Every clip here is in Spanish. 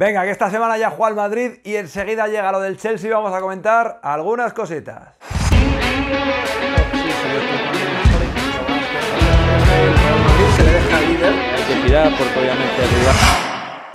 Venga, que esta semana ya juega el Madrid y enseguida llega lo del Chelsea y vamos a comentar algunas cositas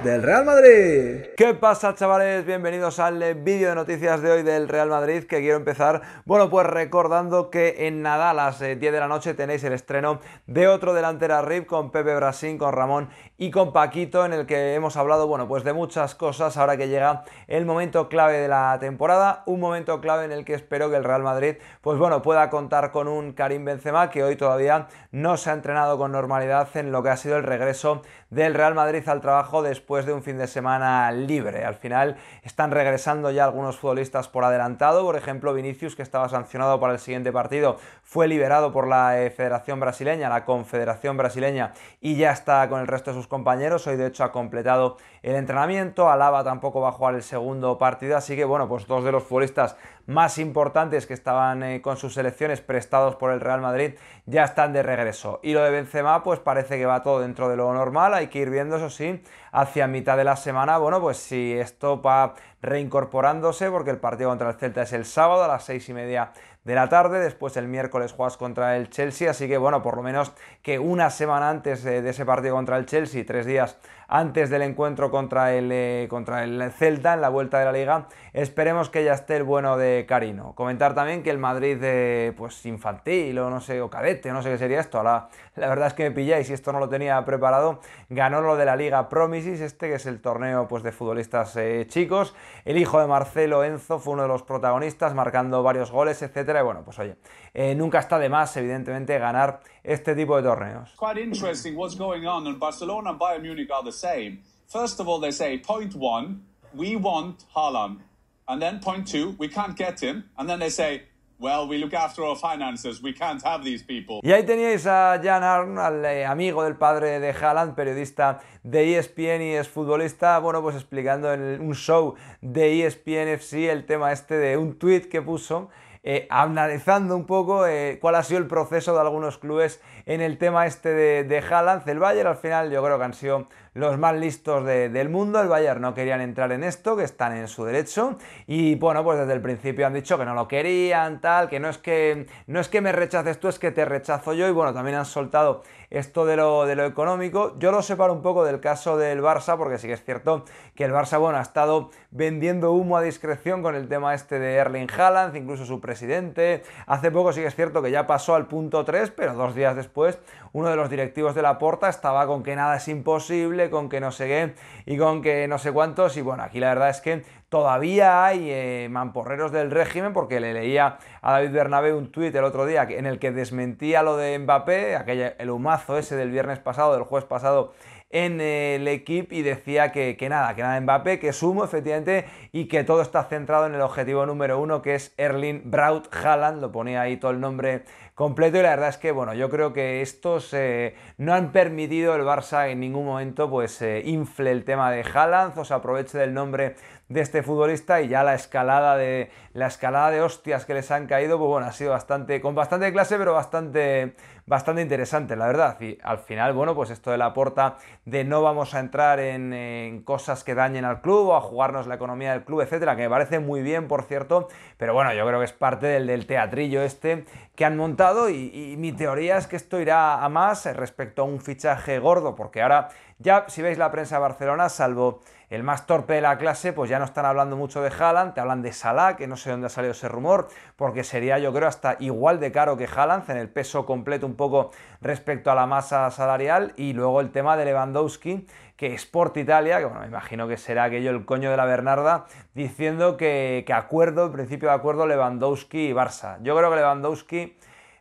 del Real Madrid. ¿Qué pasa chavales? Bienvenidos al vídeo de noticias de hoy del Real Madrid que quiero empezar, bueno pues recordando que en nada a las 10 eh, de la noche tenéis el estreno de otro delantera RIP con Pepe Brasín, con Ramón y con Paquito en el que hemos hablado bueno pues de muchas cosas ahora que llega el momento clave de la temporada, un momento clave en el que espero que el Real Madrid pues bueno pueda contar con un Karim Benzema que hoy todavía no se ha entrenado con normalidad en lo que ha sido el regreso del Real Madrid al trabajo después después de un fin de semana libre. Al final están regresando ya algunos futbolistas por adelantado, por ejemplo Vinicius, que estaba sancionado para el siguiente partido, fue liberado por la eh, Federación Brasileña, la Confederación Brasileña, y ya está con el resto de sus compañeros. Hoy de hecho ha completado el entrenamiento, Alaba tampoco va a jugar el segundo partido, así que bueno, pues dos de los futbolistas más importantes que estaban eh, con sus selecciones prestados por el Real Madrid ya están de regreso. Y lo de Benzema, pues parece que va todo dentro de lo normal, hay que ir viendo, eso sí, hacia mitad de la semana, bueno, pues si esto va reincorporándose porque el partido contra el Celta es el sábado a las seis y media de la tarde, después el miércoles juegas contra el Chelsea, así que bueno, por lo menos que una semana antes de ese partido contra el Chelsea, tres días antes del encuentro contra el, eh, contra el Celta en la vuelta de la liga, esperemos que ya esté el bueno de Carino. Comentar también que el Madrid eh, pues infantil o no sé, o cadete, no sé qué sería esto, la, la verdad es que me pilláis y esto no lo tenía preparado, ganó lo de la liga Promises, este que es el torneo pues de futbolistas eh, chicos, el hijo de Marcelo Enzo fue uno de los protagonistas, marcando varios goles, etc. Y bueno, pues oye, eh, nunca está de más, evidentemente, ganar este tipo de torneos. Quite interesting what's going on in Barcelona and Bayern Munich are the same. First of all, they say point one, we want Haaland, and then point two, we can't get him, and then they say y ahí teníais a Jan Arn, eh, amigo del padre de Haaland, periodista de ESPN y es futbolista, bueno, pues explicando en un show de ESPN FC el tema este de un tweet que puso eh, analizando un poco eh, cuál ha sido el proceso de algunos clubes en el tema este de, de Haaland. El Bayern al final yo creo que han sido los más listos del mundo. El Bayern no querían entrar en esto, que están en su derecho. Y bueno, pues desde el principio han dicho que no lo querían, tal, que no es que, no es que me rechaces tú, es que te rechazo yo. Y bueno, también han soltado esto de lo, de lo económico. Yo lo separo un poco del caso del Barça, porque sí que es cierto que el Barça, bueno, ha estado vendiendo humo a discreción con el tema este de Erling Haaland, incluso su presidente presidente. Hace poco sí que es cierto que ya pasó al punto 3, pero dos días después uno de los directivos de la Porta estaba con que nada es imposible, con que no sé qué y con que no sé cuántos. Y bueno, aquí la verdad es que todavía hay eh, mamporreros del régimen, porque le leía a David Bernabé un tuit el otro día en el que desmentía lo de Mbappé, aquel, el humazo ese del viernes pasado, del jueves pasado en el equipo y decía que, nada, que nada Mbappé, que sumo efectivamente y que todo está centrado en el objetivo número uno que es Erling Braut Haaland, lo ponía ahí todo el nombre completo y la verdad es que bueno, yo creo que estos eh, no han permitido el Barça en ningún momento pues eh, infle el tema de Haaland, o se aproveche del nombre de este futbolista y ya la escalada de la escalada de hostias que les han caído, pues bueno, ha sido bastante con bastante clase, pero bastante bastante interesante, la verdad. Y al final, bueno, pues esto de la porta de no vamos a entrar en, cosas que dañen al club o a jugarnos la economía del club, etcétera, que me parece muy bien, por cierto, pero bueno, yo creo que es parte del, teatrillo este que han montado y, y mi teoría es que esto irá a más respecto a un fichaje gordo, porque ahora ya, si veis la prensa de Barcelona, salvo el más torpe de la clase, pues ya no están hablando mucho de Haaland, te hablan de Salah, que no sé dónde ha salido ese rumor, porque sería yo creo hasta igual de caro que Haaland en el peso completo un poco respecto a la masa salarial y luego el tema de Lewandowski, que Sport Italia, que bueno, me imagino que será aquello el coño de la Bernarda, diciendo que, que acuerdo, en principio de acuerdo Lewandowski y Barça. Yo creo que Lewandowski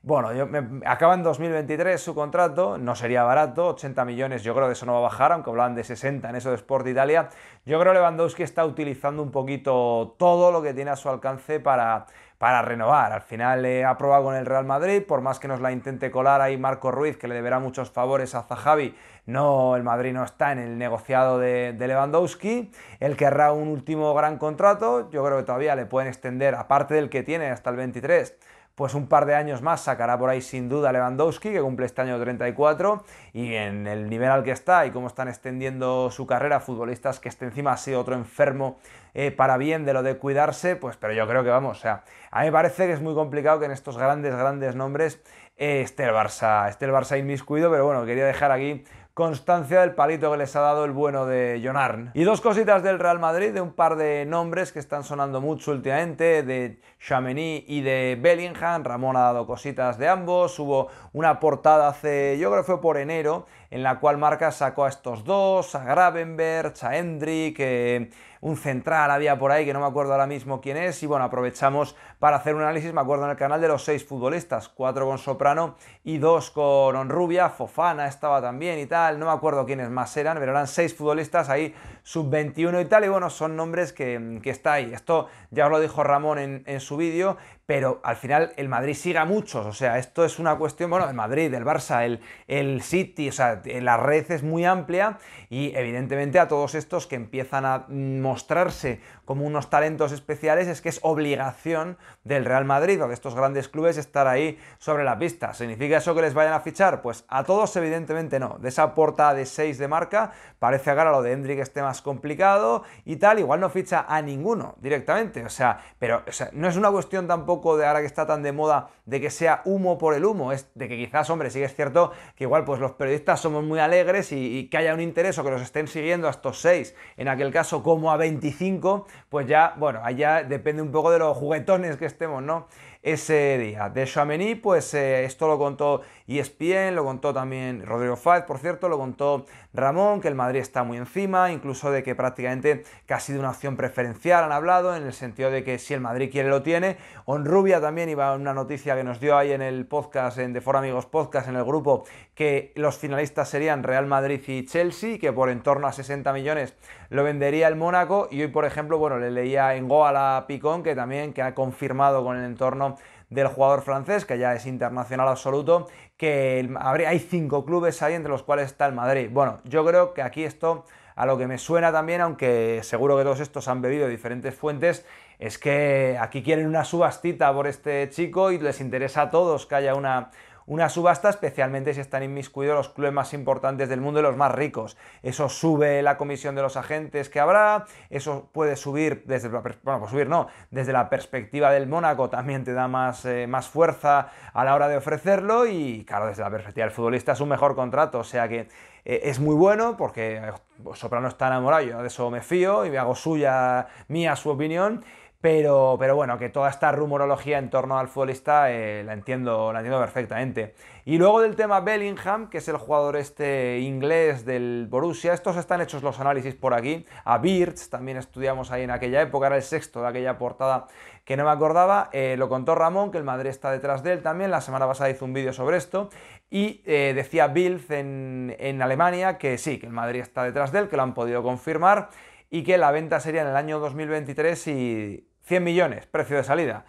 bueno, me, acaba en 2023 su contrato, no sería barato, 80 millones, yo creo de eso no va a bajar, aunque hablaban de 60 en eso de Sport Italia. Yo creo que Lewandowski está utilizando un poquito todo lo que tiene a su alcance para, para renovar. Al final le eh, ha probado con el Real Madrid, por más que nos la intente colar ahí Marco Ruiz, que le deberá muchos favores a Zajavi, no, el Madrid no está en el negociado de, de, Lewandowski. Él querrá un último gran contrato, yo creo que todavía le pueden extender, aparte del que tiene hasta el 23, pues un par de años más sacará por ahí sin duda Lewandowski, que cumple este año 34, y en el nivel al que está y cómo están extendiendo su carrera futbolistas, que este encima ha sido otro enfermo eh, para bien de lo de cuidarse, pues pero yo creo que vamos, o sea, a mí me parece que es muy complicado que en estos grandes, grandes nombres eh, esté el Barça, esté el Barça inmiscuido, pero bueno, quería dejar aquí constancia del palito que les ha dado el bueno de Jonarn. Y dos cositas del Real Madrid, de un par de nombres que están sonando mucho últimamente, de Chamení y de Bellingham. Ramón ha dado cositas de ambos. Hubo una portada hace, yo creo que fue por enero, en la cual Marca sacó a estos dos, a Gravenberg, a Hendrik, eh, un central había por ahí que no me acuerdo ahora mismo quién es. Y bueno, aprovechamos para hacer un análisis, me acuerdo en el canal de los seis futbolistas, cuatro con Soprano y dos con Onrubia, Fofana estaba también y tal, no me acuerdo quiénes más eran, pero eran seis futbolistas ahí sub-21 y tal. Y bueno, son nombres que, está ahí. Esto ya os lo dijo Ramón en, en su vídeo, pero al final el Madrid sigue a muchos, o sea, esto es una cuestión, bueno, el Madrid, el Barça, el, el City, o sea, la red es muy amplia y evidentemente a todos estos que empiezan a mostrarse como unos talentos especiales es que es obligación del Real Madrid o de estos grandes clubes estar ahí sobre la pista. ¿Significa eso que les vayan a fichar? Pues a todos evidentemente no. De esa puerta de 6 de marca parece agarrar lo de Hendrik esté más complicado y tal, igual no ficha a ninguno directamente, o sea, pero no es una cuestión tampoco de ahora que está tan de moda de que sea humo por el humo, es de que quizás, hombre, sí que es cierto que igual pues los periodistas somos muy alegres y, que haya un interés o que nos estén siguiendo a estos seis, en aquel caso como a 25, pues ya, bueno, allá depende un poco de los juguetones que estemos, ¿no? Ese día. De Chamení, pues eh, esto lo contó y e ESPN, lo contó también Rodrigo Fáez, por cierto, lo contó Ramón, que el Madrid está muy encima, incluso de que prácticamente ha sido una opción preferencial han hablado, en el sentido de que si el Madrid quiere lo tiene. Onrubia también iba una noticia que nos dio ahí en el podcast, en De for Amigos Podcast, en el grupo, que los finalistas serían Real Madrid y Chelsea, que por en torno a 60 millones lo vendería el Mónaco. Y hoy, por ejemplo, bueno, le leía en Goa la Picón, que también que ha confirmado con el entorno del jugador francés, que ya es internacional absoluto, que hay cinco clubes ahí entre los cuales está el Madrid. Bueno, yo creo que aquí esto, a lo que me suena también, aunque seguro que todos estos han bebido de diferentes fuentes, es que aquí quieren una subastita por este chico y les interesa a todos que haya una una subasta, especialmente si están inmiscuidos los clubes más importantes del mundo y los más ricos. Eso sube la comisión de los agentes que habrá, eso puede subir desde la, pues subir no, desde la perspectiva del Mónaco también te da más, eh, más fuerza a la hora de ofrecerlo y claro, desde la perspectiva del futbolista es un mejor contrato, o sea que eh, es muy bueno porque eh, Soprano está enamorado, yo de eso me fío y me hago suya, mía su opinión. Pero, bueno, que toda esta rumorología en torno al futbolista eh, la, entiendo, la entiendo perfectamente. Y luego del tema Bellingham, que es el jugador este inglés del Borussia, estos están hechos los análisis por aquí. A Birch también estudiamos ahí en aquella época, era el sexto de aquella portada que no me acordaba. Eh, lo contó Ramón, que el Madrid está detrás de él también. La semana pasada hizo un vídeo sobre esto. Y eh, decía Bild en, en Alemania que sí, que el Madrid está detrás de él, que lo han podido confirmar. Y que la venta sería en el año 2023 y, 100 millones, precio de salida.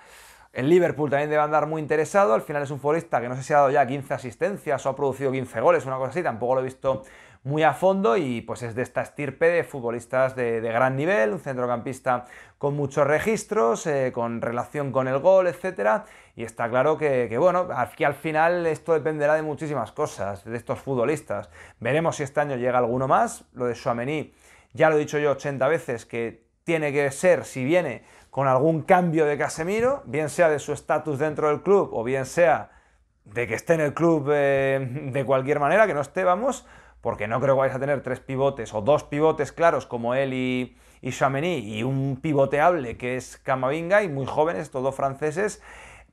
El Liverpool también debe andar muy interesado. Al final es un futbolista que no sé si ha dado ya 15 asistencias o ha producido 15 goles, una cosa así. Tampoco lo he visto muy a fondo y pues es de esta estirpe de futbolistas de, gran nivel, un centrocampista con muchos registros, eh, con relación con el gol, etc. Y está claro que, bueno, aquí al final esto dependerá de muchísimas cosas, de estos futbolistas. Veremos si este año llega alguno más. Lo de Suamení, ya lo he dicho yo 80 veces, que tiene que ser, si viene con algún cambio de Casemiro, bien sea de su estatus dentro del club o bien sea de que esté en el club eh, de cualquier manera, que no esté, vamos, porque no creo que vais a tener tres pivotes o dos pivotes claros como él y, y y un pivoteable que es Camavinga y muy jóvenes, todos franceses.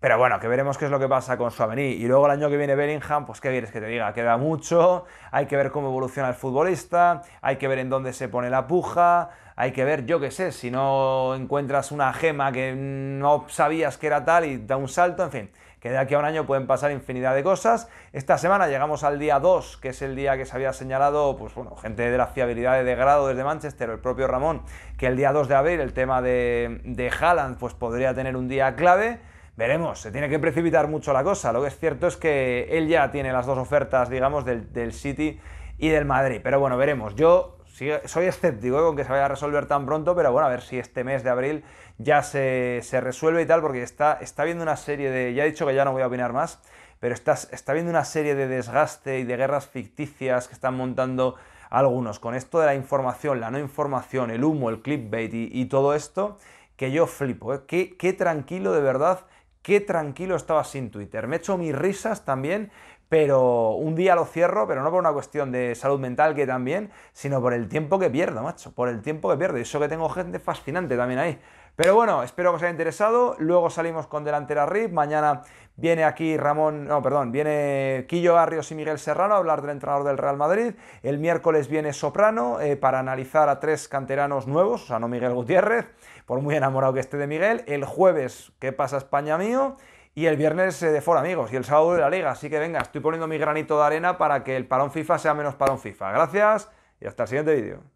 Pero bueno, que veremos qué es lo que pasa con su avenir. Y luego el año que viene Bellingham, pues qué quieres que te diga, queda mucho, hay que ver cómo evoluciona el futbolista, hay que ver en dónde se pone la puja, hay que ver, yo qué sé, si no encuentras una gema que no sabías que era tal y da un salto, en fin, que de aquí a un año pueden pasar infinidad de cosas. Esta semana llegamos al día 2, que es el día que se había señalado, pues bueno, gente de la fiabilidad de grado desde Manchester, el propio Ramón, que el día 2 de abril el tema de, de Haaland pues podría tener un día clave Veremos, se tiene que precipitar mucho la cosa. Lo que es cierto es que él ya tiene las dos ofertas, digamos, del, City y del Madrid. Pero bueno, veremos. Yo soy escéptico ¿eh? con que se vaya a resolver tan pronto, pero bueno, a ver si este mes de abril ya se, resuelve y tal, porque está, está viendo una serie de. Ya he dicho que ya no voy a opinar más, pero está, está viendo una serie de desgaste y de guerras ficticias que están montando algunos con esto de la información, la no información, el humo, el clickbait y, y todo esto, que yo flipo. ¿eh? Qué, qué tranquilo de verdad qué tranquilo estaba sin Twitter. Me echo mis risas también, pero un día lo cierro, pero no por una cuestión de salud mental que también, sino por el tiempo que pierdo, macho, por el tiempo que pierdo. Y eso que tengo gente fascinante también ahí. Pero bueno, espero que os haya interesado. Luego salimos con delantera RIP. Mañana Viene aquí Ramón, no, perdón, viene Quillo Barrios y Miguel Serrano a hablar del entrenador del Real Madrid. El miércoles viene Soprano eh, para analizar a tres canteranos nuevos, o sea, no Miguel Gutiérrez, por muy enamorado que esté de Miguel. El jueves, ¿qué pasa España mío? Y el viernes eh, de Fora Amigos y el sábado de la Liga. Así que venga, estoy poniendo mi granito de arena para que el palón FIFA sea menos palón FIFA. Gracias y hasta el siguiente vídeo.